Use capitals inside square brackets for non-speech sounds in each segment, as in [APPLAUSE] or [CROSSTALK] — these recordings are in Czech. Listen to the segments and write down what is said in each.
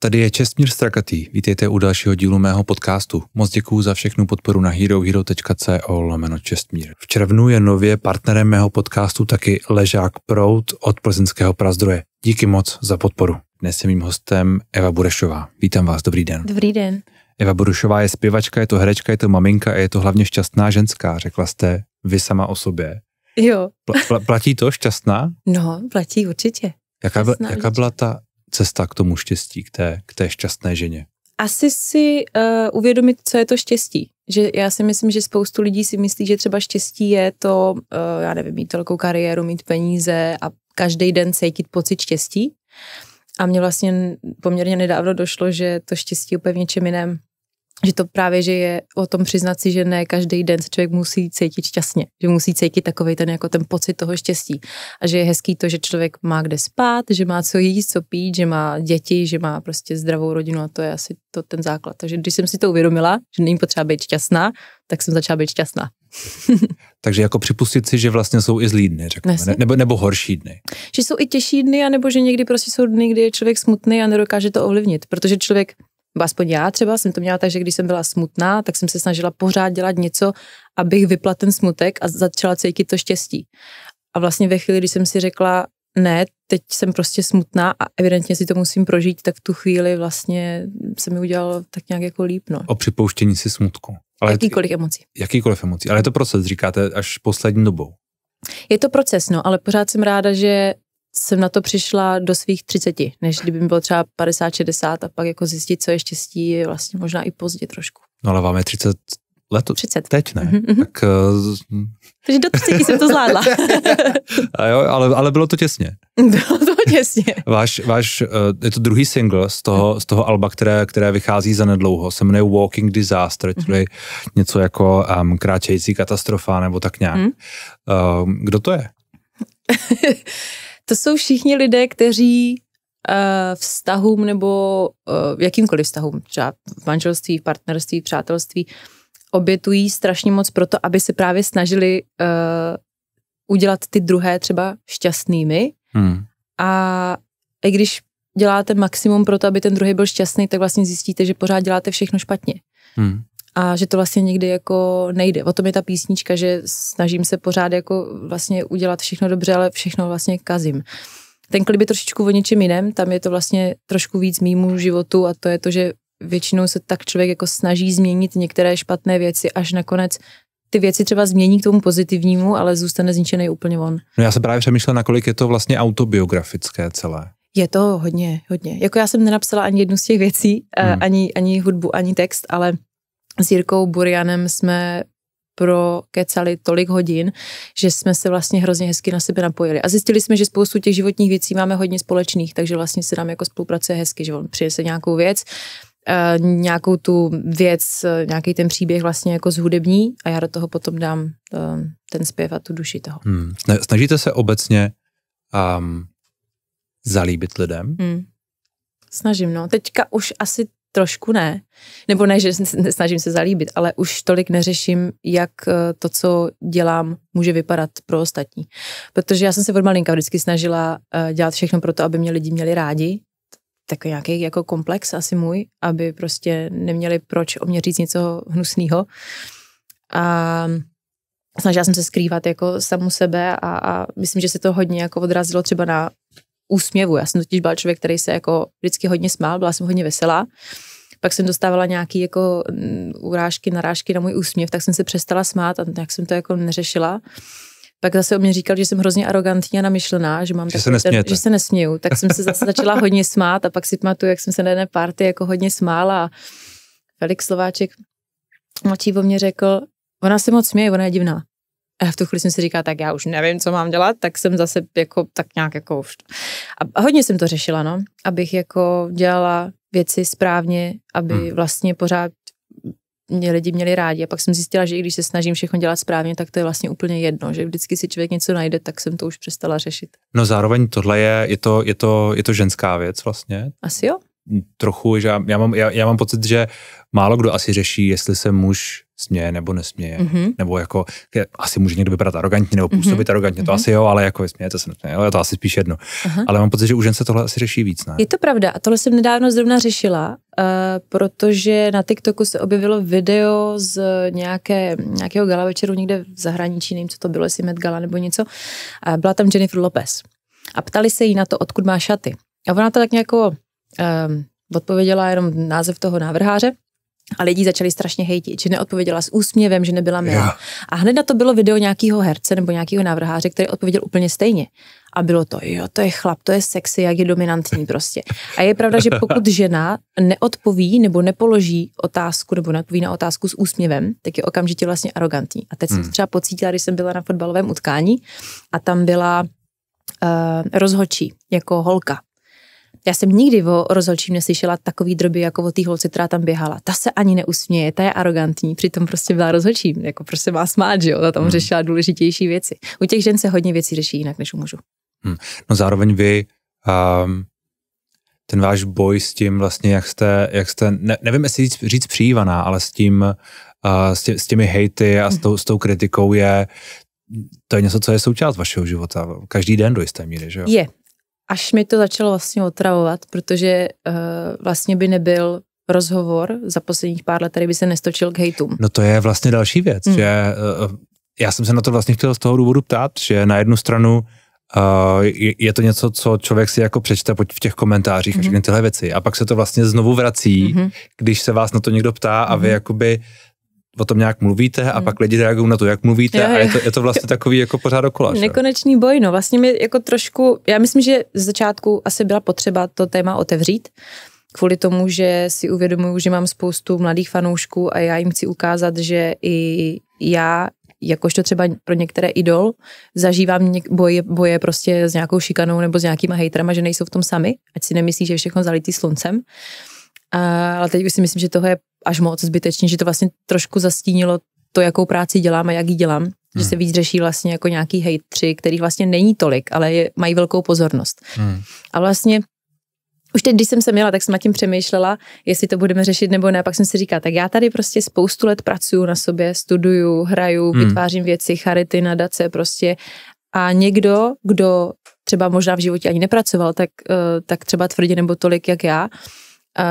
Tady je Čestmír Strakatý, vítejte u dalšího dílu mého podcastu. Moc děkuji za všechnu podporu na herohero.co lomeno Čestmír. V červnu je nově partnerem mého podcastu taky Ležák Prout od plzeňského prazdroje. Díky moc za podporu. Dnes je mým hostem Eva Burešová. Vítám vás, dobrý den. Dobrý den. Eva Burešová je zpěvačka, je to herečka, je to maminka a je to hlavně šťastná ženská, řekla jste vy sama o sobě. Jo. Pla, pla, platí to šťastná? No, platí určitě. Jaká, byla, jaká byla ta cesta k tomu štěstí, k té, k té šťastné ženě? Asi si uh, uvědomit, co je to štěstí. Že já si myslím, že spoustu lidí si myslí, že třeba štěstí je to, uh, já nevím, mít velkou kariéru, mít peníze a každý den cítit pocit štěstí. A mě vlastně poměrně nedávno došlo, že to štěstí úplně v něčem jiném že to právě, že je o tom přiznat si, že ne každý den se člověk musí cítit šťastně, že musí cítit takový ten jako ten pocit toho štěstí a že je hezký to, že člověk má kde spát, že má co jíst, co pít, že má děti, že má prostě zdravou rodinu a to je asi to ten základ. Takže když jsem si to uvědomila, že není potřeba být šťastná, tak jsem začala být šťastná. [LAUGHS] Takže jako připustit si, že vlastně jsou i zlý dny, řekněme, ne, nebo, nebo horší dny. Že jsou i těžší dny, anebo že někdy prostě jsou dny, kdy je člověk smutný a nedokáže to ovlivnit, protože člověk Bo aspoň já třeba jsem to měla tak, že když jsem byla smutná, tak jsem se snažila pořád dělat něco, abych vypla ten smutek a začala cítit to štěstí. A vlastně ve chvíli, kdy jsem si řekla, ne, teď jsem prostě smutná a evidentně si to musím prožít, tak v tu chvíli vlastně se mi udělalo tak nějak jako líp. No. O připouštění si smutku. Ale jakýkoliv emocí. Jakýkoliv emocí. Ale je to proces, říkáte, až poslední dobou. Je to proces, no, ale pořád jsem ráda, že jsem na to přišla do svých 30, než kdyby mi bylo třeba 50, 60 a pak jako zjistit, co je štěstí, je vlastně možná i pozdě trošku. No ale vám je 30 let 30. teď, ne? Mm-hmm. Tak, uh... Takže do 30 jsem to zvládla. [LAUGHS] a jo, ale, ale bylo to těsně. [LAUGHS] Bylo to těsně. Váš, váš, eh, je to druhý single z toho, z toho alba, které, které vychází za nedlouho, se jmenuje Walking Disaster, mhm. čili mm-hmm. něco jako um, kráčející katastrofa nebo tak nějak. Mm. Mm-hmm. Uh, kdo to je? [LAUGHS] To jsou všichni lidé, kteří eh, vztahům nebo eh, jakýmkoliv vztahům, třeba v manželství, v partnerství, v přátelství, obětují strašně moc proto, aby se právě snažili eh, udělat ty druhé třeba šťastnými. Hmm. A i když děláte maximum pro to, aby ten druhý byl šťastný, tak vlastně zjistíte, že pořád děláte všechno špatně. Hmm a že to vlastně nikdy jako nejde. O tom je ta písnička, že snažím se pořád jako vlastně udělat všechno dobře, ale všechno vlastně kazím. Ten klip je trošičku o něčem jiném, tam je to vlastně trošku víc mýmu životu a to je to, že většinou se tak člověk jako snaží změnit některé špatné věci, až nakonec ty věci třeba změní k tomu pozitivnímu, ale zůstane zničený úplně on. No já se právě přemýšlel, nakolik je to vlastně autobiografické celé. Je to hodně, hodně. Jako já jsem nenapsala ani jednu z těch věcí, eh, hmm. ani, ani hudbu, ani text, ale s Jirkou Burianem jsme kecali tolik hodin, že jsme se vlastně hrozně hezky na sebe napojili. A zjistili jsme, že spoustu těch životních věcí máme hodně společných, takže vlastně se nám jako spolupracuje hezky, že on přinese nějakou věc, eh, nějakou tu věc, nějaký ten příběh vlastně jako zhudební a já do toho potom dám eh, ten zpěv a tu duši toho. Hmm. Snažíte se obecně um, zalíbit lidem? Hmm. Snažím, no. Teďka už asi trošku ne. Nebo ne, že snažím se zalíbit, ale už tolik neřeším, jak eh, to, co dělám, může vypadat pro ostatní. Protože já jsem se od malinka vždycky snažila eh, dělat všechno pro to, aby mě lidi měli rádi. Tak nějaký jako komplex asi můj, aby prostě neměli proč o mě říct něco hnusného. A snažila jsem se skrývat jako samu sebe a, a myslím, že se to hodně jako odrazilo třeba na úsměvu. Já jsem totiž byl člověk, který se jako vždycky hodně smál, byla jsem hodně veselá. Pak jsem dostávala nějaké jako mm, urážky, narážky na můj úsměv, tak jsem se přestala smát a tak jsem to jako neřešila. Pak zase o mě říkal, že jsem hrozně arrogantní a namyšlená, že mám že se, ten, že se nesměju. Tak jsem se zase začala hodně smát a pak si pamatuju, jak jsem se na jedné party jako hodně smála a Felix Slováček mladší o mě řekl, ona se moc směje, ona je divná v tu chvíli jsem si říkala, tak já už nevím, co mám dělat, tak jsem zase jako tak nějak jako už. A hodně jsem to řešila, no, abych jako dělala věci správně, aby hmm. vlastně pořád mě lidi měli rádi. A pak jsem zjistila, že i když se snažím všechno dělat správně, tak to je vlastně úplně jedno, že vždycky si člověk něco najde, tak jsem to už přestala řešit. No zároveň tohle je, je to, je to, je to ženská věc vlastně. Asi jo trochu, že já, já, mám, já, já mám pocit, že málo kdo asi řeší, jestli se muž směje nebo nesměje, mm-hmm. nebo jako, je, asi může někdo vypadat arrogantně nebo mhm. působit mm-hmm. arrogantně, to mm-hmm. asi jo, ale jako to se nesměje, jo, to asi spíš jedno. Aha. Ale mám pocit, že u žen se tohle asi řeší víc, ne? Je to pravda a tohle jsem nedávno zrovna řešila, uh, protože na TikToku se objevilo video z nějaké, nějakého gala večeru někde v zahraničí, nevím, co to bylo, jestli Met Gala nebo něco, uh, byla tam Jennifer Lopez a ptali se jí na to, odkud má šaty. A ona to tak nějak um, eh, odpověděla jenom název toho návrháře a lidi začali strašně hejtit, že neodpověděla s úsměvem, že nebyla milá. Yeah. A hned na to bylo video nějakého herce nebo nějakého návrháře, který odpověděl úplně stejně. A bylo to, jo, to je chlap, to je sexy, jak je dominantní prostě. A je pravda, že pokud [LAUGHS] žena neodpoví nebo nepoloží otázku nebo neodpoví na otázku s úsměvem, tak je okamžitě vlastně arrogantní. A teď hmm. jsem třeba pocítila, když jsem byla na fotbalovém utkání a tam byla uh, eh, rozhočí jako holka. Já jsem nikdy o rozhodčím neslyšela takový droby jako o té holce, která tam běhala. Ta se ani neusměje, ta je arrogantní, přitom prostě byla rozhodčím, jako prostě má smát, že jo, ta tam hmm. řešila důležitější věci. U těch žen se hodně věcí řeší jinak než u mužů. Hmm. No zároveň vy um, ten váš boj s tím vlastně, jak jste, jak jste ne, nevím, jestli říct, říct přijívaná, ale s tím, uh, s, tě, s těmi hejty a s hmm. tou, s tou kritikou je, to je něco, co je součást vašeho života. Každý den do jisté míry, že jo? Je, až mi to začalo vlastně otravovat, protože uh, vlastně by nebyl rozhovor za posledních pár let, který by se nestočil k hejtům. No to je vlastně další věc, mm. že uh, já jsem se na to vlastně chtěl z toho důvodu ptát, že na jednu stranu Uh, je, je to něco, co člověk si jako přečte v těch komentářích mm-hmm. a hmm. všechny tyhle věci. A pak se to vlastně znovu vrací, mm-hmm. když se vás na to někdo ptá mm-hmm. a vy hmm. jakoby o tom nějak mluvíte a hmm. pak lidi reagují na to, jak mluvíte jo, jo. a je to, je to vlastně [LAUGHS] takový jako pořád dokola. Nekonečný boj, no vlastně mi jako trošku, já myslím, že z začátku asi byla potřeba to téma otevřít, kvůli tomu, že si uvědomuju, že mám spoustu mladých fanoušků a já jim chci ukázat, že i já, jakožto třeba pro některé idol, zažívám něk- boje, boje prostě s nějakou šikanou nebo s nějakýma hejtrama, že nejsou v tom sami, ať si nemyslí, že je všechno zalitý sluncem. A, ale teď už si myslím, že toho je až moc zbytečně, že to vlastně trošku zastínilo to, jakou práci dělám a jak ji dělám, hmm. že se víc řeší vlastně jako nějaký hejtři, který vlastně není tolik, ale je, mají velkou pozornost. Hmm. A vlastně už teď, když jsem se měla, tak jsem nad tím přemýšlela, jestli to budeme řešit nebo ne. Pak jsem si říkala, tak já tady prostě spoustu let pracuju na sobě, studuju, hraju, hmm. vytvářím věci, charity, nadace prostě. A někdo, kdo třeba možná v životě ani nepracoval, tak, eh, tak třeba tvrdě nebo tolik, jak já,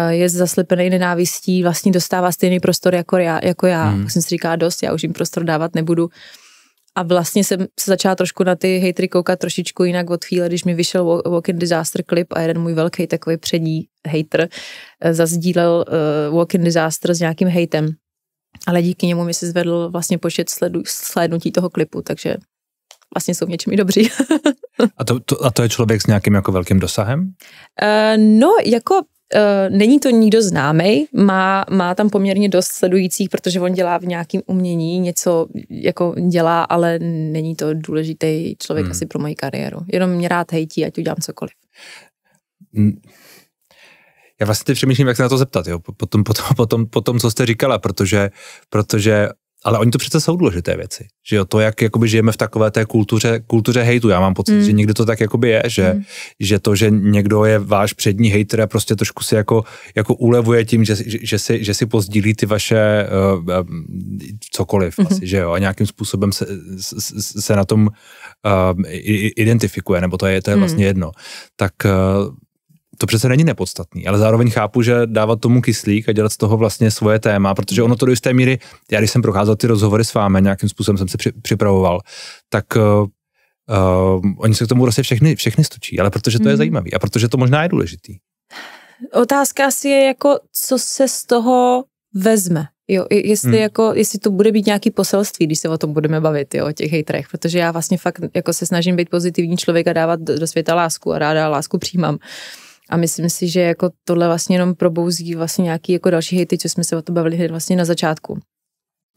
je zaslepený nenávistí, vlastně dostává stejný prostor jako já. Jako já. Hmm. Jsem si říká dost, já už jim prostor dávat nebudu. A vlastně jsem se začala trošku na ty hejtry koukat trošičku jinak od chvíle, když mi vyšel Walk in Disaster klip a jeden můj velký takový přední hejtr eh, zazdílel uh, Walk in Disaster s nějakým hejtem. Ale díky němu mi se zvedl vlastně počet sledu, slednutí toho klipu, takže vlastně jsou v něčem i dobří. [LAUGHS] a, to, to, a to je člověk s nějakým jako velkým dosahem? Uh, no, jako Eh, není to nikdo známý, má, má tam poměrně dost sledujících, protože on dělá v nějakém umění, něco jako dělá, ale není to důležitý člověk hmm. asi pro moji kariéru. Jenom mě rád hejtí, ať udělám cokoliv. Hmm. Já vlastně teď přemýšlím, jak se na to zeptat, jo, potom, potom, potom, potom co jste říkala, protože, protože ale oni to přece jsou důležité věci. Že jo, to, jak jakoby žijeme v takové té kultuře, kultuře hejtu, já mám pocit, mm. že někdy to tak jakoby je, že, mm. že to, že někdo je váš přední hejter a prostě trošku si jako, jako ulevuje tím, že, že, že, si, že si pozdílí ty vaše uh, cokoliv mm. hmm asi, že jo, a nějakým způsobem se, se, se na tom uh, identifikuje, nebo to je, to je hmm. vlastně mm. jedno. Tak uh, to přece není nepodstatný, ale zároveň chápu, že dávat tomu kyslík a dělat z toho vlastně svoje téma, protože ono to do jisté míry, já když jsem procházel ty rozhovory s vámi, nějakým způsobem jsem se připravoval, tak uh, oni se k tomu vlastně všechny, všechny stočí, ale protože to hmm. je mhm. zajímavý a protože to možná je důležitý. Otázka asi je jako, co se z toho vezme. Jo, jestli, hmm. jako, jestli to bude být nějaký poselství, když se o tom budeme bavit, jo, o těch hejtrech, protože já vlastně fakt jako se snažím být pozitivní člověk a dávat do, do světa lásku a ráda lásku přijímám. Uh, a myslím si, že jako tohle vlastně jenom probouzí vlastně nějaký jako další hejty, co jsme se o to bavili hned vlastně na začátku.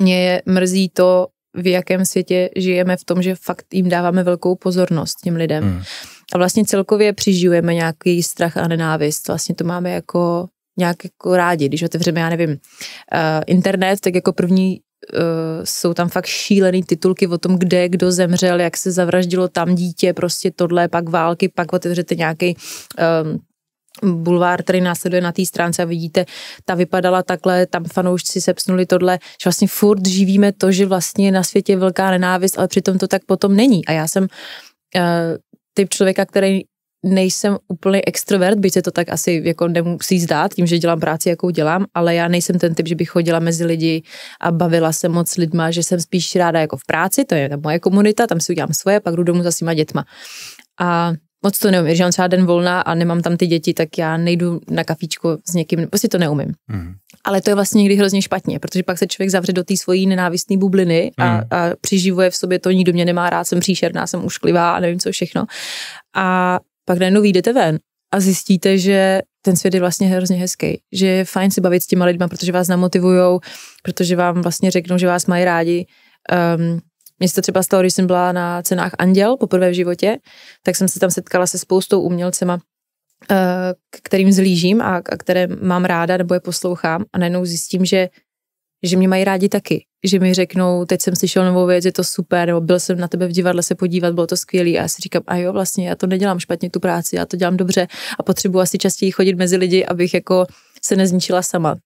Mě je mrzí to, v jakém světě žijeme v tom, že fakt jim dáváme velkou pozornost těm lidem. Mm. A vlastně celkově přižijujeme nějaký strach a nenávist. Vlastně to máme jako nějak jako rádi. Když otevřeme, já nevím, uh, internet, tak jako první uh, jsou tam fakt šílený titulky o tom, kde kdo zemřel, jak se zavraždilo tam dítě, prostě tohle, pak války, pak otevřete nějaký uh, bulvár, který následuje na té stránce a vidíte, ta vypadala takhle, tam fanoušci sepsnuli tohle, že vlastně furt živíme to, že vlastně na světě je velká nenávist, ale přitom to tak potom není. A já jsem uh, typ člověka, který nejsem úplně extrovert, byť se to tak asi jako nemusí zdát tím, že dělám práci, jakou dělám, ale já nejsem ten typ, že bych chodila mezi lidi a bavila se moc lidma, že jsem spíš ráda jako v práci, to je ta moje komunita, tam si udělám svoje, pak jdu domů za svýma dětma. A moc to neumím. Když mám třeba den volna a nemám tam ty děti, tak já nejdu na kafíčko s někým, prostě to neumím. Mm. Ale to je vlastně někdy hrozně špatně, protože pak se člověk zavře do té svojí nenávistné bubliny a, mm. a přiživuje v sobě to, nikdo mě nemá rád, jsem příšerná, jsem ušklivá a nevím co všechno. A pak najednou vyjdete ven a zjistíte, že ten svět je vlastně hrozně hezký, že je fajn si bavit s těma lidma, protože vás namotivujou, protože vám vlastně řeknou, že vás mají rádi. Um, mně se to třeba stalo, když jsem byla na cenách Anděl poprvé v životě, tak jsem se tam setkala se spoustou umělcema, eh, kterým zlížím a, a které mám ráda nebo je poslouchám a najednou zjistím, že, že mě mají rádi taky. Že mi řeknou, teď jsem slyšel novou věc, je to super, nebo byl jsem na tebe v divadle se podívat, bylo to skvělé. A já si říkám, a jo, vlastně já to nedělám špatně tu práci, já to dělám dobře a potřebuji asi častěji chodit mezi lidi, abych jako se nezničila sama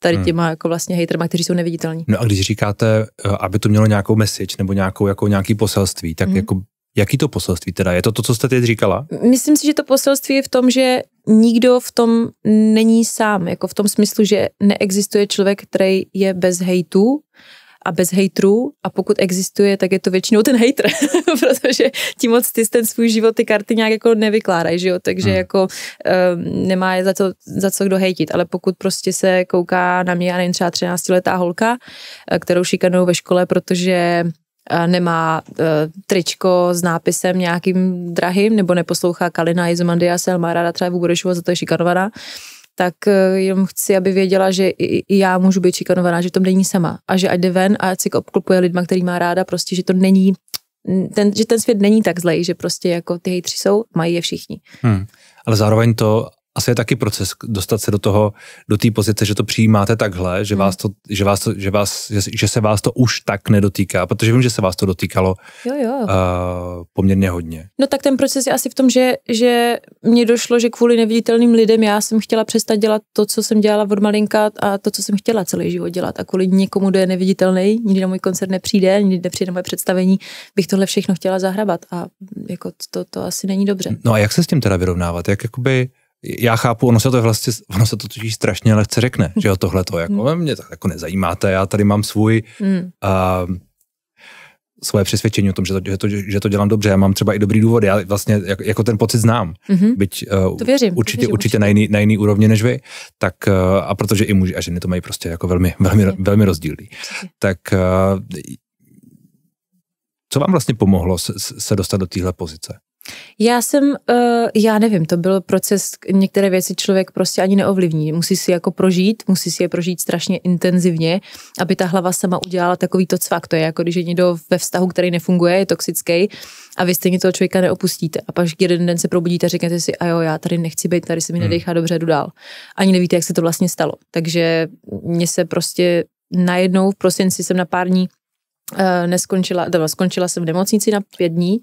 tady hmm. těma hmm. jako vlastně hejterma, kteří jsou neviditelní. No a když říkáte, eh, aby to mělo nějakou message nebo nějakou, jako nějaký poselství, tak hmm. jako jaký to poselství teda? Je to to, co jste teď říkala? Myslím si, že to poselství je v tom, že nikdo v tom není sám, jako v tom smyslu, že neexistuje člověk, který je bez hejtu, a bez hejtrů a pokud existuje, tak je to většinou ten hejtr, [LAUGHS] protože ti moc ty ten svůj život ty karty nějak jako nevykládají, že jo, takže hmm. jako um, nemá za co, za co kdo hejtit, ale pokud prostě se kouká na mě, a nejen třeba 13 letá holka, eh, kterou šikanou ve škole, protože eh, nemá uh, tričko s nápisem nějakým drahým, nebo neposlouchá Kalina, Izomandia, Selmarada, třeba vůbec za to je šikanovaná, tak eh, jenom chci, aby věděla, že i, já můžu být šikanovaná, že to není sama a že ať jde ven a ať si obklopuje lidma, který má ráda, prostě, že to není, ten, že ten svět není tak zlej, že prostě jako ty hejtři jsou, mají je všichni. Hmm. Ale zároveň to, asi je taky proces dostat se do toho, do té pozice, že to přijímáte takhle, že, hmm. vás to, že, vás to, že, vás, že, že se vás to už tak nedotýká, protože vím, že se vás to dotýkalo jo, jo. Uh, poměrně hodně. No tak ten proces je asi v tom, že, že mně došlo, že kvůli neviditelným lidem já jsem chtěla přestat dělat to, co jsem dělala od malinka a to, co jsem chtěla celý život dělat. A kvůli někomu, kdo je neviditelný, nikdy na můj koncert nepřijde, nikdy nepřijde na moje představení, bych tohle všechno chtěla zahrabat a jako to, to asi není dobře. No a jak se s tím teda vyrovnávat? Jak jakoby já chápu, ono se to vlastně, ono se to totiž strašně lehce řekne, že jo, tohle to jako, hmm. mě tak jako nezajímáte, já tady mám svůj, hmm. uh, svoje přesvědčení o tom, že to, že, to, že to dělám dobře, já mám třeba i dobrý důvody, já vlastně jako, jako ten pocit znám, hmm byť uh, to věřím, určitě, to věřím, určitě na jiný, na jiný úrovni než vy, tak uh, a protože i muži a ženy to mají prostě jako velmi, velmi, velmi, velmi rozdílný, tak uh, co vám vlastně pomohlo se, se dostat do téhle pozice? Já jsem, uh, já nevím, to byl proces, některé věci člověk prostě ani neovlivní. Musí si jako prožít, musí si je prožít strašně intenzivně, aby ta hlava sama udělala takový to cvak. To je jako když je někdo ve vztahu, který nefunguje, je toxický a vy stejně toho člověka neopustíte. A pak jeden den se probudíte a řeknete si, a jo, já tady nechci být, tady se mi hmm. nedechá dobře, jdu dál. Ani nevíte, jak se to vlastně stalo. Takže mě se prostě najednou v prosinci jsem na pár dní Eh, neskončila, teda skončila jsem v nemocnici na pět dní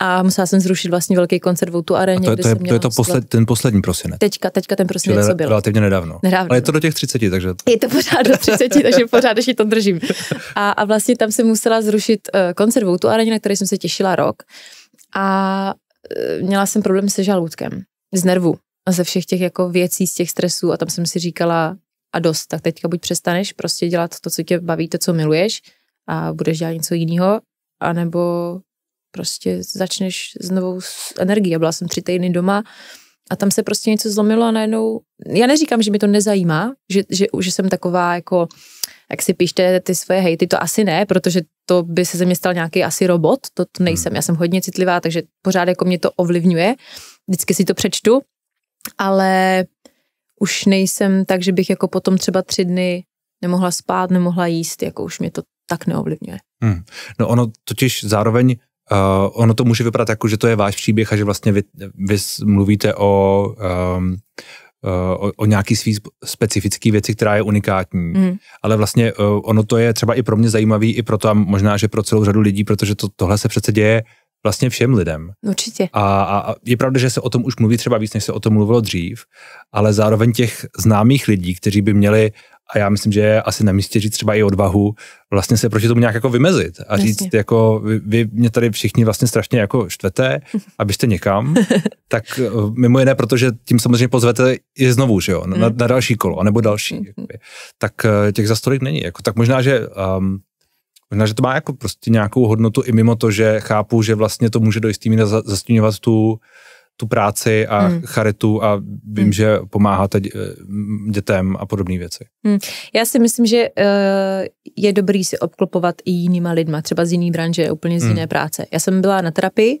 a musela jsem zrušit vlastně velký koncert v tu Areně. A to je, to je, to je to posled, ten poslední prosinec. Teďka, teďka ten prosinec, Čili co byl. Relativně nedávno. nedávno. Ale je to do těch 30, takže... Je to pořád do 30, takže pořád ještě to držím. A, a vlastně tam jsem musela zrušit eh, koncert v tu Areně, na který jsem se těšila rok. A eh, měla jsem problém se žaludkem, z nervu a ze všech těch jako věcí, z těch stresů a tam jsem si říkala, a dost, tak teďka buď přestaneš prostě dělat to, co tě baví, to, co miluješ a budeš dělat něco jiného, anebo prostě začneš znovu s energií. Já byla jsem tři týdny doma a tam se prostě něco zlomilo a najednou, já neříkám, že mi to nezajímá, že, že, že jsem taková jako, jak si píšte ty svoje hejty, to asi ne, protože to by se ze mě stal nějaký asi robot, to, to nejsem, hmm. já jsem hodně citlivá, takže pořád jako mě to ovlivňuje, vždycky si to přečtu, ale už nejsem tak, že bych jako potom třeba tři dny nemohla spát, nemohla jíst, jako už mě to tak neovlivňuje. Hmm. No ono totiž zároveň Uh, ono to může vypadat jako, že to je váš příběh a že vlastně vy, vy mluvíte o, um, o, o nějaký svý specifický věci, která je unikátní. Hmm. Ale vlastně uh, ono to je třeba i pro mě zajímavý, i pro tam možná, že pro celou řadu lidí, protože to, tohle se přece děje vlastně všem lidem. Určitě. A, a je pravda, že se o tom už mluví třeba víc, než se o tom mluvilo dřív, ale zároveň těch známých lidí, kteří by měli a já myslím, že je asi na místě říct třeba i odvahu, vlastně se proti tomu nějak jako vymezit a říct Jasně. jako vy, vy mě tady všichni vlastně strašně jako štvete a [LAUGHS] někam, tak eh, mimo jiné, protože tím samozřejmě pozvete i znovu, že jo, na, mm. na další kolo, nebo další, mm-hmm. jakoby. tak eh, těch zastolik není, jako, tak možná, že um, Možná, že to má jako prostě nějakou hodnotu i mimo to, že chápu, že vlastně to může do jistý míry zastínovat tu tu práci a hmm. charitu a vím, hmm. že pomáháte eh, dětem a podobné věci. Hmm. Já si myslím, že eh, je dobrý si obklopovat i jinýma lidma, třeba z jiný branže, úplně z hmm. jiné práce. Já jsem byla na terapii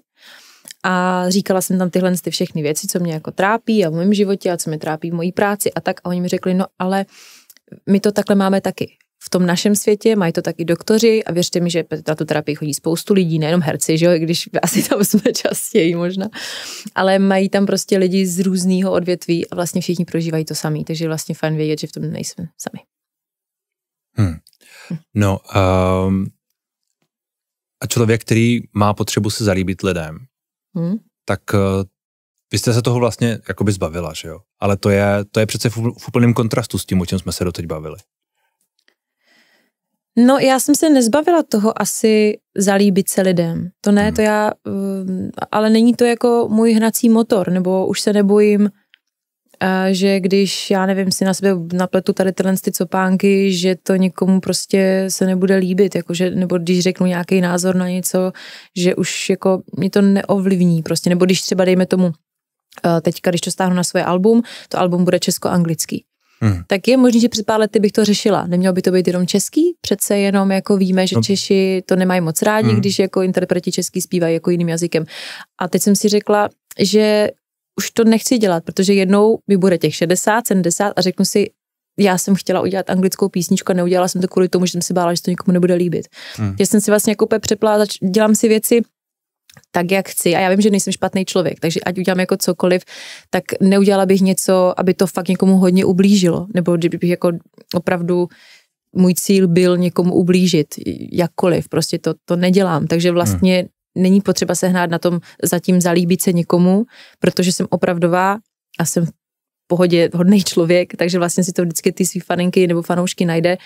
a říkala jsem tam tyhle ty všechny věci, co mě jako trápí a v mém životě a co mě trápí v mojí práci a tak a oni mi řekli, no ale my to takhle máme taky v tom našem světě, mají to taky doktoři a věřte mi, že na tu terapii chodí spoustu lidí, nejenom herci, že jo, i když [LAUGHS] asi tam jsme častěji možná, ale mají tam prostě lidi z různého odvětví a vlastně všichni prožívají to samý, takže je vlastně fajn vědět, že v tom nejsme sami. Hmm. No um, a člověk, který má potřebu se zalíbit lidem, hmm? tak uh, vy jste se toho vlastně jakoby zbavila, že jo? Ale to je, to je přece v, v úplném kontrastu s tím, o čem jsme se doteď bavili. No, já jsem se nezbavila toho asi zalíbit se lidem. To ne, hmm. to já, mm, ale není to jako můj hnací motor, nebo už se nebojím, eh, že když, já nevím, si na sebe napletu tady tyhle ty copánky, že to někomu prostě se nebude líbit, jakože, nebo když řeknu nějaký názor na něco, že už jako mě to neovlivní prostě, nebo když třeba dejme tomu, eh, teďka, když to stáhnu na svoje album, to album bude česko-anglický. Hmm. Tak je možné, že před pár lety bych to řešila. Nemělo by to být jenom český, přece jenom jako víme, že no. Češi to nemají moc rádi, hmm. když jako interpreti český zpívají jako jiným jazykem. A teď jsem si řekla, že už to nechci dělat, protože jednou mi bude těch 60, 70 a řeknu si, já jsem chtěla udělat anglickou písničku a neudělala jsem to kvůli tomu, že jsem se bála, že to nikomu nebude líbit. Hmm. Já jsem si vlastně jako přepla, dělám si věci, tak, jak chci. A já vím, že nejsem špatný člověk, takže ať udělám jako cokoliv, tak neudělala bych něco, aby to fakt někomu hodně ublížilo. Nebo kdybych jako opravdu můj cíl byl někomu ublížit, jakkoliv, prostě to, to nedělám. Takže vlastně hmm. není potřeba se hnát na tom zatím zalíbit se někomu, protože jsem opravdová a jsem v pohodě hodný člověk, takže vlastně si to vždycky ty svý faninky nebo fanoušky najde.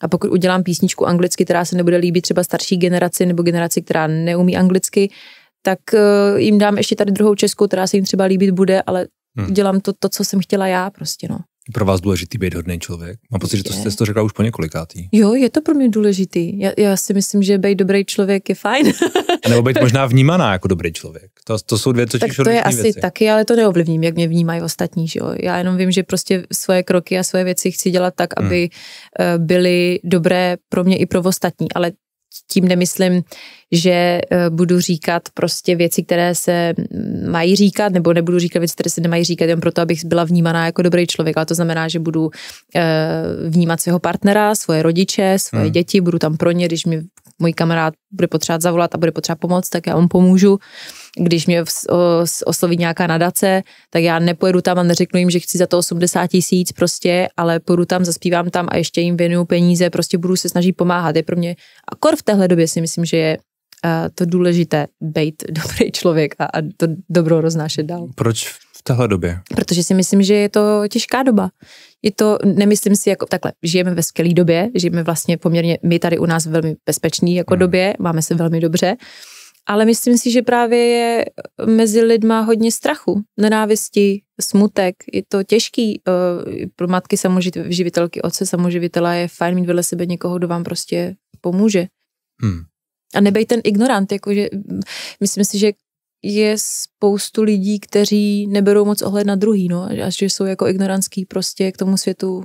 A pokud udělám písničku anglicky, která se nebude líbit třeba starší generaci nebo generaci, která neumí anglicky, tak eh, jim dám ještě tady druhou českou, která se jim třeba líbit bude, ale hmm. dělám to, to, co jsem chtěla já prostě, no. pro vás důležitý být hodný člověk? Mám pocit, že to jste to řekla už po několikátý. Jo, je to pro mě důležitý. Já, já si myslím, že být dobrý člověk je fajn. A nebo být [LAUGHS] možná vnímaná jako dobrý člověk. To, to jsou dvě totiž Tak to je asi věci. taky, ale to neovlivním, jak mě vnímají ostatní. Že jo? Já jenom vím, že prostě svoje kroky a svoje věci chci dělat tak, hmm. aby hmm. byly dobré pro mě i pro ostatní. Ale tím nemyslím, že eh, budu říkat prostě věci, které se mají říkat, nebo nebudu říkat věci, které se nemají říkat, jen proto, abych byla vnímaná jako dobrý člověk. A to znamená, že budu eh, vnímat svého partnera, svoje rodiče, svoje hmm. děti, budu tam pro ně, když mi můj kamarád bude potřebovat zavolat a bude potřeba pomoct, tak já mu pomůžu když mě osloví nějaká nadace, tak já nepojedu tam a neřeknu jim, že chci za to 80 tisíc prostě, ale půjdu tam, zaspívám tam a ještě jim věnuju peníze, prostě budu se snažit pomáhat. Je pro mě, a kor v téhle době si myslím, že je to důležité, být [LAUGHS] dobrý člověk a, a to dobro roznášet dál. Proč v téhle době? Protože si myslím, že je to těžká doba. Je to, nemyslím si, jako takhle, žijeme ve skvělé době, žijeme vlastně poměrně, my tady u nás velmi bezpečný jako hmm. době, máme se velmi dobře, uh, ale myslím si, že právě je mezi lidma hodně strachu, nenávisti, smutek. Je to těžký eh, pro matky samoživitelky, otce samoživitela je fajn mít vedle sebe někoho, kdo vám prostě pomůže. Hmm. A nebej ten ignorant, jakože myslím si, že je spoustu lidí, kteří neberou moc ohled na druhý, no, až že jsou jako ignorantský prostě k tomu světu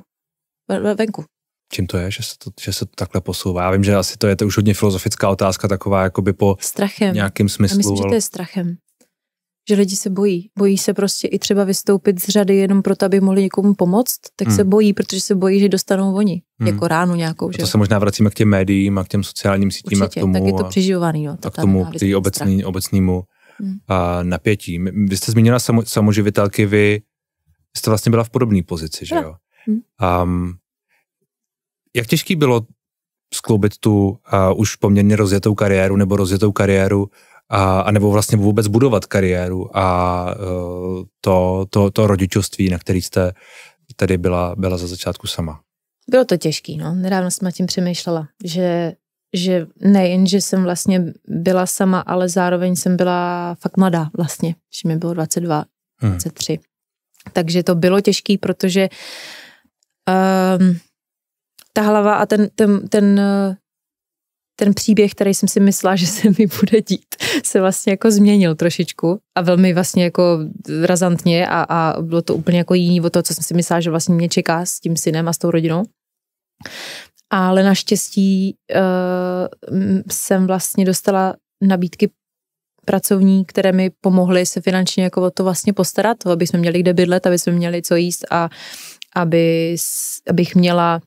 venku. Čím to je, že se to, že se to takhle posouvá? Já vím, že asi to je to už hodně filozofická otázka, taková jako by po strachem. nějakým smyslu. Já myslím, že to je strachem. Že lidi se bojí. Bojí se prostě i třeba vystoupit z řady jenom proto, aby mohli někomu pomoct, tak hmm. se bojí, protože se bojí, že dostanou oni. Hmm. Jako ránu nějakou. Že? A to se možná vracíme k těm médiím a k těm sociálním sítím Určitě, a k tomu. Tak je to přeživovaný. jo. a k tomu k obecný, obecnímu hmm. a napětí. Vy jste zmínila samo, samoživitelky, vy jste vlastně byla v podobné pozici, že jo? Hmm. Um, jak těžký bylo skloubit tu a eh, už poměrně rozjetou kariéru nebo rozjetou kariéru a, a nebo vlastně vůbec budovat kariéru a eh, to, to, to rodičovství, na který jste tedy byla, byla za začátku sama? Bylo to těžký, no. Nedávno jsem nad tím přemýšlela, že, že nejen, že jsem vlastně byla sama, ale zároveň jsem byla fakt mladá vlastně, že mi bylo 22, hmm. 23. Takže to bylo těžký, protože um, ta hlava a ten, ten, ten, ten příběh, který jsem si myslela, že se mi bude dít, se vlastně jako změnil trošičku a velmi vlastně jako razantně a, a bylo to úplně jako jiný o to, co jsem si myslela, že vlastně mě čeká s tím synem a s tou rodinou. Ale naštěstí uh, jsem vlastně dostala nabídky pracovní, které mi pomohly se finančně jako o to vlastně postarat, aby jsme měli kde bydlet, aby jsme měli co jíst a aby, abych měla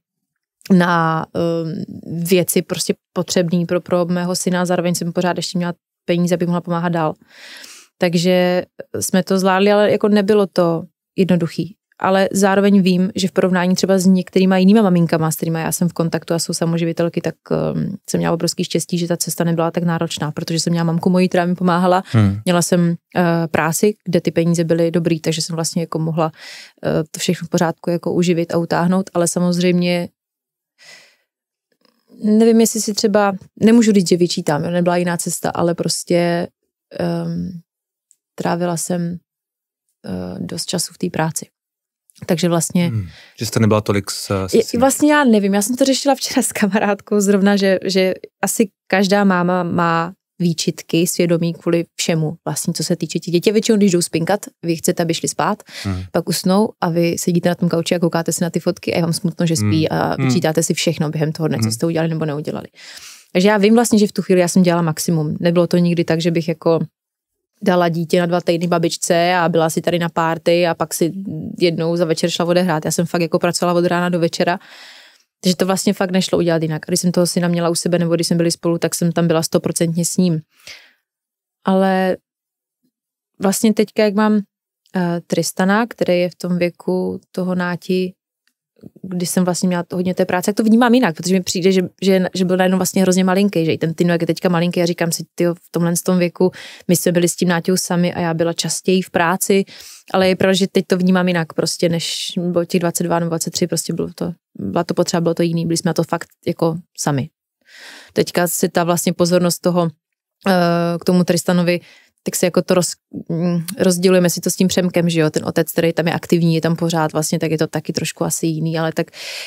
na um, věci prostě potřebné pro, pro mého syna, zároveň jsem pořád ještě měla peníze, abych mohla pomáhat dál. Takže jsme to zvládli, ale jako nebylo to jednoduchý. Ale zároveň vím, že v porovnání třeba s některýma jinýma maminkama, s kterými já jsem v kontaktu a jsou samoživitelky, tak um, jsem měla obrovský štěstí, že ta cesta nebyla tak náročná, protože jsem měla mamku moji, která mi pomáhala. Hmm. Měla jsem uh, práci, kde ty peníze byly dobrý, takže jsem vlastně jako mohla uh, to všechno v pořádku jako uživit a utáhnout, ale samozřejmě nevím, jestli si třeba, nemůžu říct, že vyčítám, jo, nebyla jiná cesta, ale prostě um, trávila jsem uh, dost času v té práci. Takže vlastně... Hmm, že jste nebyla tolik s... s je, vlastně já nevím, já jsem to řešila včera s kamarádkou zrovna, že, že asi každá máma má výčitky, svědomí kvůli všemu, vlastně co se týče těch dětí. Většinou, když jdou spinkat, vy chcete, aby šli spát, mm. pak usnou a vy sedíte na tom kauči a koukáte si na ty fotky a je vám smutno, že spí mm. a hmm. vyčítáte si všechno během toho dne, mm. co hmm. jste udělali nebo neudělali. Takže já vím vlastně, že v tu chvíli já jsem dělala maximum. Nebylo to nikdy tak, že bych jako dala dítě na dva týdny babičce a byla si tady na párty a pak si jednou za večer šla odehrát. Já jsem fakt jako pracovala od rána do večera takže to vlastně fakt nešlo udělat jinak. když jsem toho syna měla u sebe, nebo když jsme byli spolu, tak jsem tam byla stoprocentně s ním. Ale vlastně teďka, jak mám uh, Tristana, který je v tom věku toho náti když jsem vlastně měla to hodně té práce, jak to vnímám jinak, protože mi přijde, že, že, že byl najednou vlastně hrozně malinký, že i ten Tino, jak je teďka malinký, já říkám si, ty v tomhle tom věku, my jsme byli s tím Náťou sami a já byla častěji v práci, ale je pravda, že teď to vnímám jinak prostě, než bylo těch 22 nebo 23, prostě bylo to, byla to potřeba, bylo to jiný, byli jsme na to fakt jako sami. Teďka si ta vlastně pozornost toho eh, k tomu Tristanovi tak si jako to roz, mm, rozdělujeme si to s tím Přemkem, že jo, ten otec, který tam je aktivní, je tam pořád vlastně, tak je to taky trošku asi jiný, ale tak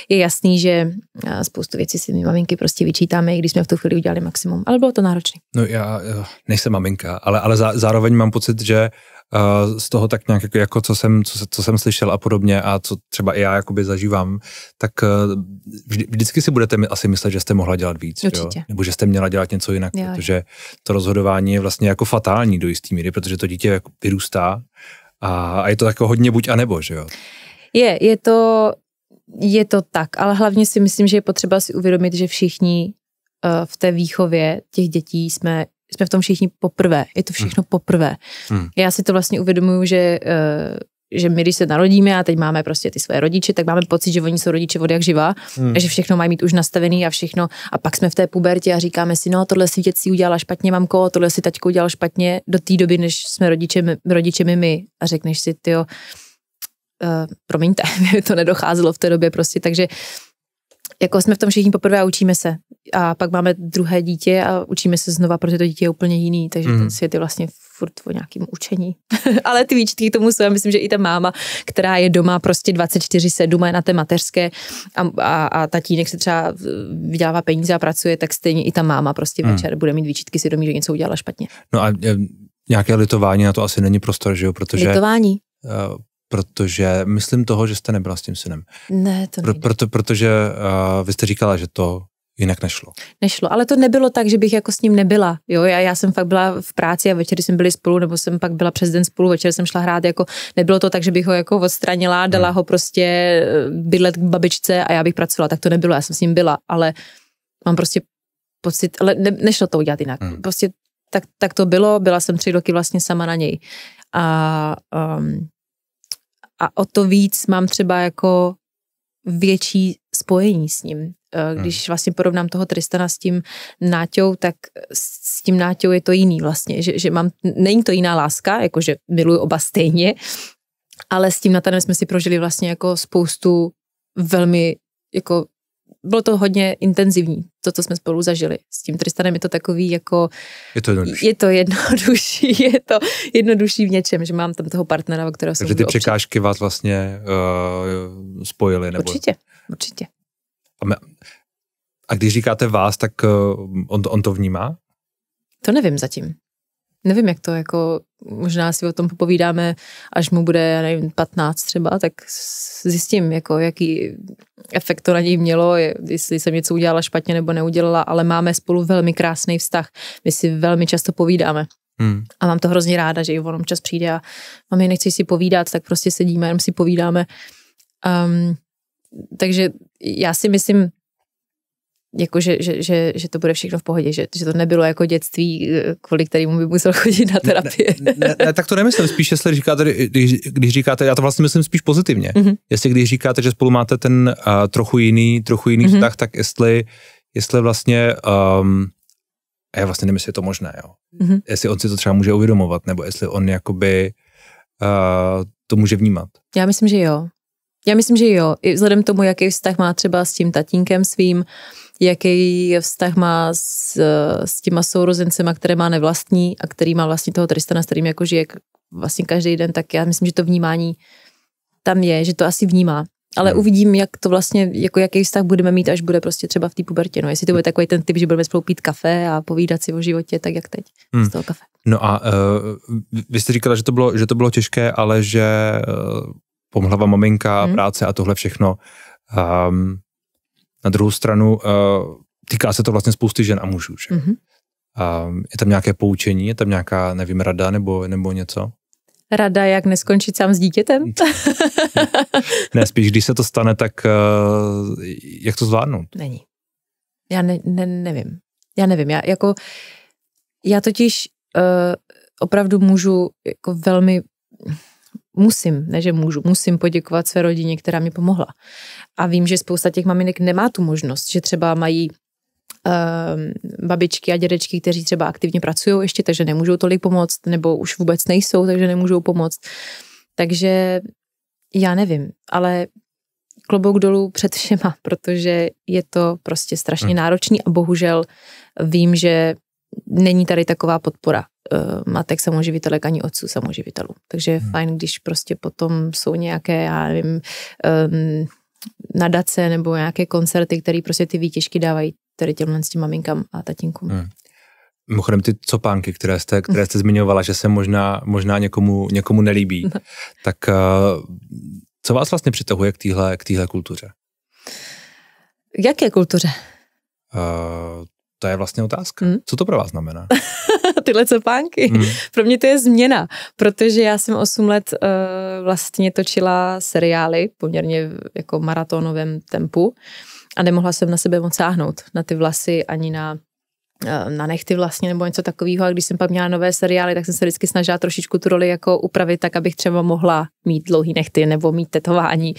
je jasný, že eh, spoustu věcí si my maminky prostě vyčítáme, i když jsme v tu chvíli udělali maximum, ale bylo to náročné. No já eh, nejsem maminka, ale, ale zá, zároveň mám pocit, že Eh, z toho tak nějak, jako, jako co, jsem, co, co jsem slyšel a podobně a co třeba i já jakoby zažívám, tak uh, vždy, vždycky si budete asi myslet, že jste mohla dělat víc. Jo? Nebo že jste měla dělat něco jinak, jo. protože to rozhodování je vlastně jako fatální do jisté míry, protože to dítě jako vyrůstá a, a je to jako hodně buď a nebo, že jo? Je, je to, je to tak, ale hlavně si myslím, že je potřeba si uvědomit, že všichni eh, v té výchově těch dětí jsme jsme v tom všichni poprvé. Je to všechno hmm. poprvé. Hmm. Já si to vlastně uvědomuju, že eh, že my, když se narodíme a teď máme prostě ty své rodiče, tak máme pocit, že oni jsou rodiče od jak živa, hmm. a že všechno mají mít už nastavený a všechno. A pak jsme v té pubertě a říkáme si, no tohle si děti udělala špatně, mamko, tohle si taťko udělal špatně do té doby, než jsme rodičemi, rodičemi my. A řekneš si, ty jo, uh, eh, promiňte, [LAUGHS] to nedocházelo v té době prostě, takže jako jsme v tom všichni poprvé a učíme se a pak máme druhé dítě a učíme se znova, protože to dítě je úplně jiný, takže mm. ten mhm. svět je vlastně furt o nějakém učení. [LAUGHS] Ale ty výčtky k tomu jsou, já myslím, že i ta máma, která je doma prostě 24-7 je na té mateřské a, a, a tatínek se třeba vydělává peníze a pracuje, tak stejně i ta máma prostě mm. večer bude mít výčitky domí, že něco udělala špatně. No a eh, nějaké litování na to asi není prostor, že jo, protože... Litování? Uh, protože myslím toho, že jste nebyla s tím synem. Ne, to Pr- proto, Protože uh, vy jste říkala, že to jinak nešlo. Nešlo, ale to nebylo tak, že bych jako s ním nebyla. Jo, já, já jsem fakt byla v práci a večer jsem byli spolu, nebo jsem pak byla přes den spolu, večer jsem šla hrát, jako nebylo to tak, že bych ho jako odstranila, hmm. dala hmm. ho prostě eh, bydlet k babičce a já bych pracovala, tak to nebylo, já jsem s ním byla, ale mám prostě pocit, ale ne, nešlo to udělat jinak. Hmm. Prostě tak, tak to bylo, byla jsem tři roky vlastně sama na něj. A, um, a o to víc mám třeba jako větší spojení s ním. Eh, hmm. Když vlastně porovnám toho Tristana s tím Náťou, tak s tím Náťou je to jiný vlastně, že, že mám, není to jiná láska, jakože miluji oba stejně, ale s tím Natanem jsme si prožili vlastně jako spoustu velmi jako bylo to hodně intenzivní, to, co jsme spolu zažili. S tím Tristanem je to takový jako... Je to jednodušší. Je to jednodušší, [LAUGHS] je to jednodušší v něčem, že mám tam toho partnera, kterého jsem... Takže ty překážky vás vlastně uh, spojily, nebo... Určitě, určitě. A, me, a když říkáte vás, tak uh, on, on to vnímá? To nevím zatím nevím, jak to, jako možná si o tom popovídáme, až mu bude, já nevím, 15 třeba, tak zjistím, jako jaký efekt to na něj mělo, jestli jsem něco udělala špatně nebo neudělala, ale máme spolu velmi krásný vztah. My si velmi často povídáme. Hmm. A mám to hrozně ráda, že i on čas přijde a mám je nechci si povídat, tak prostě sedíme, jenom si povídáme. Um, takže já si myslím, jako že, že, že, že to bude všechno v pohodě, že, že to nebylo jako dětství, kvůli kterému by musel chodit na terapii. Ne, ne, ne, tak to nemyslím, spíš jestli říkáte, když, když říkáte, já to vlastně myslím spíš pozitivně, mm-hmm. jestli když říkáte, že spolu máte ten uh, trochu jiný, trochu jiný mm-hmm. vztah, tak jestli, jestli vlastně, um, já vlastně nemyslím, že je to možné, jo. Mm-hmm. jestli on si to třeba může uvědomovat, nebo jestli on jakoby uh, to může vnímat. Já myslím, že jo. Já myslím, že jo. I vzhledem tomu, jaký vztah má třeba s tím tatínkem svým, jaký vztah má s, s těma sourozencema, které má nevlastní a který má vlastně toho Tristana, s kterým jako žije vlastně každý den, tak já myslím, že to vnímání tam je, že to asi vnímá. Ale hmm. uvidím, jak to vlastně, jako jaký vztah budeme mít, až bude prostě třeba v té pubertě. No, jestli to bude takový ten typ, že budeme spolu pít kafe a povídat si o životě, tak jak teď hmm. z toho kafe. No a uh, vy jste říkala, že to bylo, že to bylo těžké, ale že uh, eh, vám maminka, hmm. práce a tohle všechno um, na druhou stranu eh, týká se to vlastně spousty žen a mužů. Že? Mm-hmm. Uh, je tam nějaké poučení, je tam nějaká, nevím, rada nebo, nebo něco? Rada, jak neskončit sám s dítětem? [LAUGHS] ne, spíš když se to stane, tak eh, jak to zvládnout? Není. Já ne, ne, nevím. Já nevím. Já, jako, já totiž uh, opravdu můžu jako velmi musím, ne že můžu, musím poděkovat své rodině, která mi pomohla. A vím, že spousta těch maminek nemá tu možnost, že třeba mají ehm, babičky a dědečky, kteří třeba aktivně pracují ještě, takže nemůžou tolik pomoct, nebo už vůbec nejsou, takže nemůžou pomoct. Takže já nevím, ale klobouk dolů před všema, [LAUGHS] protože je to prostě strašně hm. náročný a bohužel vím, že není tady taková podpora, Eh, matek samoživitelek ani otců samoživitelů. Takže je hmm. fajn, když prostě potom jsou nějaké, já nevím, um, nadace nebo nějaké koncerty, které prostě ty výtěžky dávají tady těmhle s těm maminkám a tatínkům. Hmm. Mimochodem ty copánky, které jste, které jste zmiňovala, že se možná, možná někomu, někomu nelíbí, no. tak eh, co vás vlastně přitahuje k téhle k týhle kultuře? Jaké kultuře? Uh, to je vlastně otázka. Hmm? Co to pro vás znamená? [LAUGHS] tyhle copánky. Hmm. [LAUGHS] Pro mě to je změna, protože já jsem 8 let uh, vlastně točila seriály poměrně jako maratonovém tempu a nemohla jsem na sebe moc sáhnout, na ty vlasy ani na eh, na nechty vlastně nebo něco takového. A když jsem pak měla nové seriály, tak jsem se vždycky snažila trošičku tu roli jako upravit tak, abych třeba mohla mít dlouhý nechty nebo mít tetování.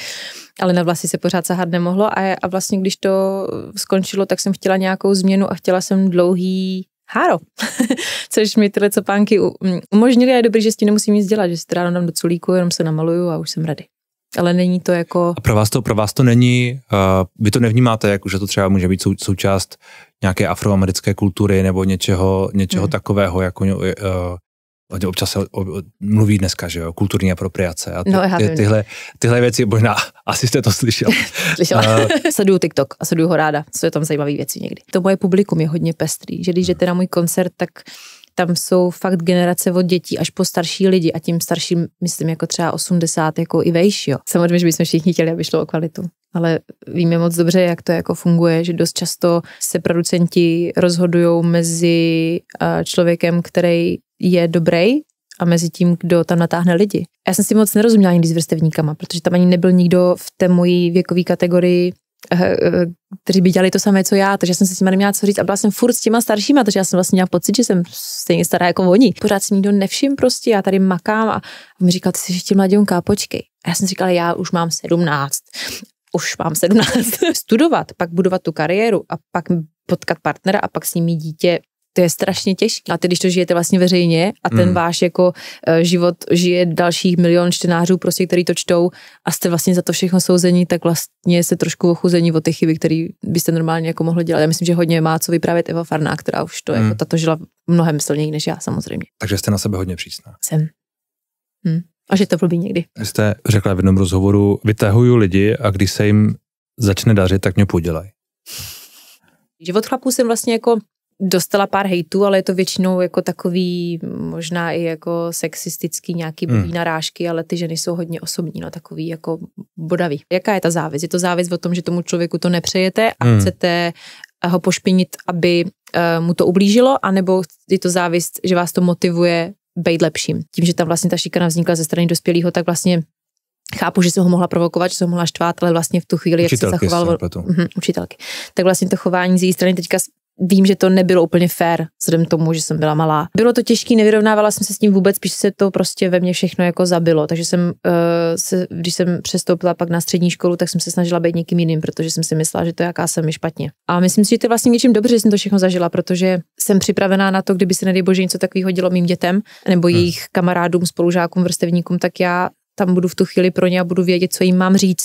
Ale na vlasy se pořád sahat nemohlo a, a vlastně když to skončilo, tak jsem chtěla nějakou změnu a chtěla jsem dlouhý háro, [LAUGHS] což mi tyhle copánky umožnili a je dobrý, že s tím nemusím nic dělat, že si ráno dám do culíku, jenom se namaluju a už jsem rady. Ale není to jako... A pro vás to, pro vás to není, uh, vy to nevnímáte, jako že to třeba může být sou, součást nějaké afroamerické kultury nebo něčeho, něčeho hmm. takového, jako uh, občas se mluví dneska, že jo, kulturní apropriace a ty, no, ty, tyhle, tyhle věci, možná [LAUGHS] asi jste to slyšel. [LAUGHS] slyšela. Uh, [LAUGHS] sleduju TikTok a sleduju ho ráda, co je tam zajímavé věci někdy. To moje publikum je hodně pestrý, že když hmm. jdete na můj koncert, tak tam jsou fakt generace od dětí až po starší lidi a tím starším, myslím, jako třeba 80, jako i vejš, jo. Samozřejmě, že bychom všichni chtěli, aby šlo o kvalitu ale víme moc dobře, jak to jako funguje, že dost často se producenti rozhodují mezi eh, člověkem, který je dobrý a mezi tím, kdo tam natáhne lidi. Já jsem si moc nerozuměla nikdy s vrstevníkama, protože tam ani nebyl nikdo v té mojí věkové kategorii, eh, eh, kteří by dělali to samé, co já, takže jsem se s nimi neměla co říct a byla jsem furt s těma staršíma, takže já jsem vlastně měla pocit, že jsem stejně stará jako oni. Pořád si nikdo nevšim prostě, já tady makám a on mi říkal, ty jsi ještě mladionka, počkej. A já jsem říkala, já už mám 17 už mám 17, [LAUGHS] studovat, pak budovat tu kariéru a pak potkat partnera a pak s nimi dítě, to je strašně těžké. A ty, když to žijete vlastně veřejně a ten mm. váš jako eh, život žije dalších milion čtenářů, prostě, který to čtou a jste vlastně za to všechno souzení, tak vlastně se trošku ochuzení o ty chyby, které byste normálně jako mohli dělat. Já myslím, že hodně má co vyprávět Eva Farná, která už to mm. jako hmm. tato žila mnohem silněji než já samozřejmě. Takže jste na sebe hodně přísná. Jsem. Hm a že to blbý někdy. Jste řekla v jednom rozhovoru, vytahuju lidi a když se jim začne dařit, tak mě podělají. Život chlapů jsem vlastně jako dostala pár hejtů, ale je to většinou jako takový možná i jako sexistický nějaký blbý hmm. narážky, ale ty ženy jsou hodně osobní, no takový jako bodavý. Jaká je ta závis? Je to závis o tom, že tomu člověku to nepřejete a hmm. chcete eh, ho pošpinit, aby eh, mu to ublížilo, anebo je to závist, že vás to motivuje být lepším. Tím, že tam vlastně ta šikana vznikla ze strany dospělého, tak vlastně chápu, že jsem ho mohla provokovat, že jsem ho mohla štvát, ale vlastně v tu chvíli, učitelky jak se zachoval mhm, učitelky, tak vlastně to chování z její strany teďka vím, že to nebylo úplně fair, vzhledem tomu, že jsem byla malá. Bylo to těžké, nevyrovnávala jsem se s tím vůbec, spíš se to prostě ve mně všechno jako zabilo. Takže jsem, uh, se, když jsem přestoupila pak na střední školu, tak jsem se snažila být někým jiným, protože jsem si myslela, že to jaká jsem je špatně. A myslím si, že to je vlastně něčím dobře, že jsem to všechno zažila, protože jsem připravená na to, kdyby se nedej bože něco takového dělo mým dětem nebo hmm. jejich hmm. kamarádům, spolužákům, vrstevníkům, tak já tam budu v tu chvíli pro ně a budu vědět, co jim mám říct.